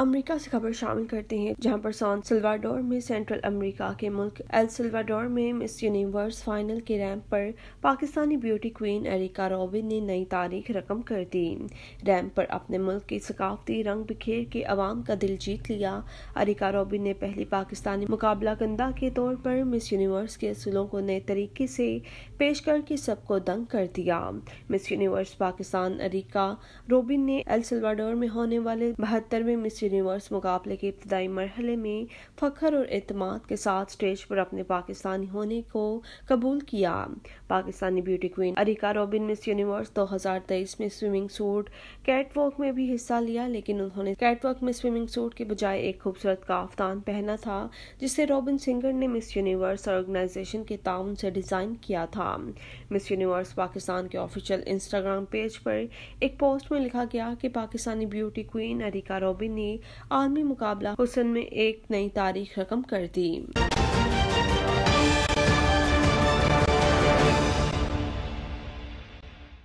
America से खबर शामिल करते हैं जहां पर सॉन सिल्वाडोर में सेंट्रल अमेरिका के मुल्क एल सिल्वाडोर में मिस यूनिवर्स फाइनल के रैंप पर पाकिस्तानी ब्यूटी क्वीन एरिका रॉबिन ने नई तारीख रकम कर दी रैंप पर अपने मुल्क के सकाफती रंग बिखेर के अवाम का दिल जीत लिया अरिका रॉबिन ने पहली पाकिस्तानी मुकाबला कंदा के तौर पर मिस यूनिवर्स के असूलों को नए तरीके से पेश करके सबको दंग कर दिया मिस यूनिवर्स पाकिस्तान अरिका रोबिन ने एल सिल्वाडोर में होने वाले बहत्तरवें मिस यूनिवर्स मुकाबले के इब्तदाई मरहले में फ़खर और अतमाद के साथ स्टेज पर अपने पाकिस्तानी होने को कबूल किया Pakistani beauty queen Erica Robin Miss Universe 2023 में स्विमिंग सूट कैटवॉक में भी हिस्सा लिया लेकिन उन्होंने कैटवॉक में स्विमिंग सूट के बजाय एक खूबसूरत काफ्तान पहना था जिसे रॉबिन सिंगर ने मिस यूनिवर्स ऑर्गेनाइजेशन के ताउन से डिज़ाइन किया था मिस यूनिवर्स पाकिस्तान के ऑफिशियल इंस्टाग्राम पेज पर एक पोस्ट में लिखा गया कि पाकिस्तानी ब्यूटी क्वीन अरिका रॉबिन ने आलमी मुकाबला हुसन में एक नई तारीख रकम कर दी